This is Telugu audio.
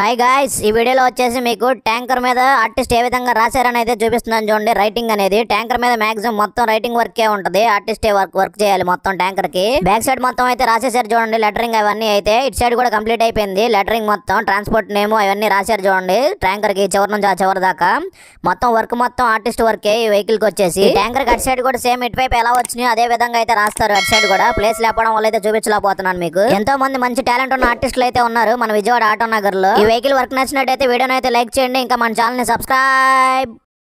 హాయ్ గాయస్ ఈ వీడియోలో వచ్చేసి మీకు ట్యాంకర్ మీద ఆర్టిస్ట్ ఏ విధంగా రాశారనేది చూపిస్తున్నాను చూడండి రైటింగ్ అనేది ట్యాంకర్ మీద మాక్సిమం మొత్తం రైటింగ్ వర్కే ఉంటుంది ఆర్టిస్ట్ వర్క్ వర్క్ చేయాలి మొత్తం ట్యాంకర్ కి బ్యాక్ సైడ్ మొత్తం అయితే రాసేసారు చూడండి లెటరింగ్ అవన్నీ అయితే ఇటు సైడ్ కూడా కంప్లీట్ అయిపోయింది లెటరింగ్ మొత్తం ట్రాన్స్పోర్ట్ నేమ్ అవన్నీ రాశారు చూడండి ట్యాంకర్ కి చివరి నుంచి ఆ చివరి దాకా మొత్తం వర్క్ మొత్తం ఆర్టిస్ట్ వర్కే ఈ వెహికల్ కి వచ్చేసి ట్యాంకర్ అటు సైడ్ కూడా సేమ్ ఇటువైపు ఎలా వచ్చినాయో అదే విధంగా అయితే రాస్తారు అటు సైడ్ కూడా ప్లేస్ లేపడం వల్ల అయితే చూపించలేకపోతున్నాను మీకు ఎంతో మంది మంచి టాలెంట్ ఉన్న ఆర్టిస్టులు అయితే ఉన్నారు మన విజయవాడ ఆటో నగర్ లో వెహికల్ వర్క్ నచ్చినట్టయితే వీడియోని లైక్ చేయండి ఇంకా మన ఛానల్ని సబ్స్క్రైబ్